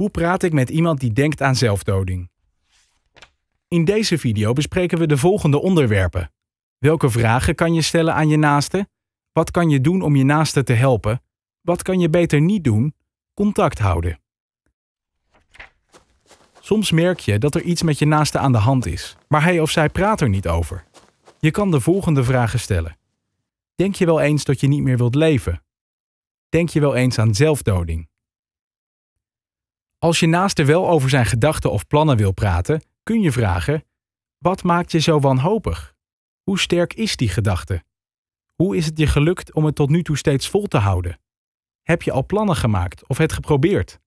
Hoe praat ik met iemand die denkt aan zelfdoding? In deze video bespreken we de volgende onderwerpen. Welke vragen kan je stellen aan je naaste? Wat kan je doen om je naaste te helpen? Wat kan je beter niet doen? Contact houden. Soms merk je dat er iets met je naaste aan de hand is, maar hij of zij praat er niet over. Je kan de volgende vragen stellen. Denk je wel eens dat je niet meer wilt leven? Denk je wel eens aan zelfdoding? Als je naasten wel over zijn gedachten of plannen wil praten, kun je vragen: wat maakt je zo wanhopig? Hoe sterk is die gedachte? Hoe is het je gelukt om het tot nu toe steeds vol te houden? Heb je al plannen gemaakt of het geprobeerd?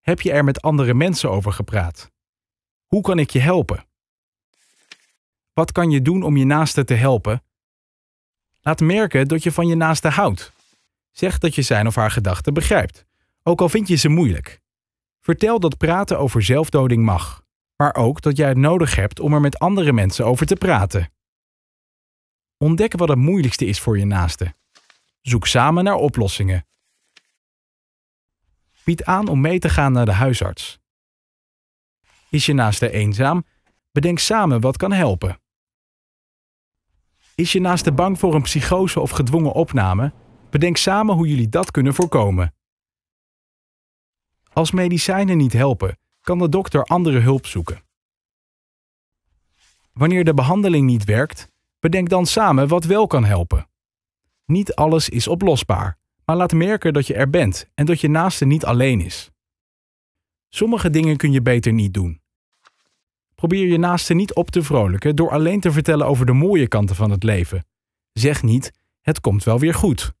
Heb je er met andere mensen over gepraat? Hoe kan ik je helpen? Wat kan je doen om je naaste te helpen? Laat merken dat je van je naaste houdt. Zeg dat je zijn of haar gedachten begrijpt, ook al vind je ze moeilijk. Vertel dat praten over zelfdoding mag, maar ook dat jij het nodig hebt om er met andere mensen over te praten. Ontdek wat het moeilijkste is voor je naaste. Zoek samen naar oplossingen. Bied aan om mee te gaan naar de huisarts. Is je naaste eenzaam? Bedenk samen wat kan helpen. Is je naaste bang voor een psychose of gedwongen opname? Bedenk samen hoe jullie dat kunnen voorkomen. Als medicijnen niet helpen, kan de dokter andere hulp zoeken. Wanneer de behandeling niet werkt, bedenk dan samen wat wel kan helpen. Niet alles is oplosbaar, maar laat merken dat je er bent en dat je naaste niet alleen is. Sommige dingen kun je beter niet doen. Probeer je naaste niet op te vrolijken door alleen te vertellen over de mooie kanten van het leven. Zeg niet, het komt wel weer goed.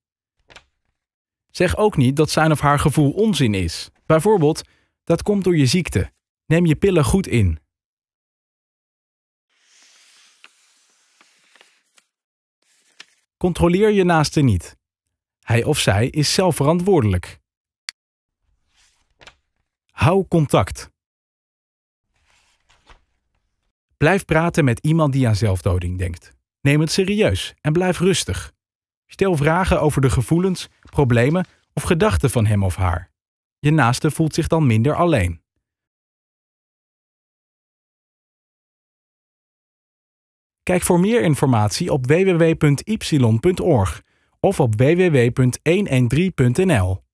Zeg ook niet dat zijn of haar gevoel onzin is. Bijvoorbeeld, dat komt door je ziekte. Neem je pillen goed in. Controleer je naaste niet. Hij of zij is zelf verantwoordelijk. Hou contact. Blijf praten met iemand die aan zelfdoding denkt. Neem het serieus en blijf rustig. Stel vragen over de gevoelens, problemen of gedachten van hem of haar. Je naaste voelt zich dan minder alleen. Kijk voor meer informatie op www.ypsilon.org of op www.113.nl.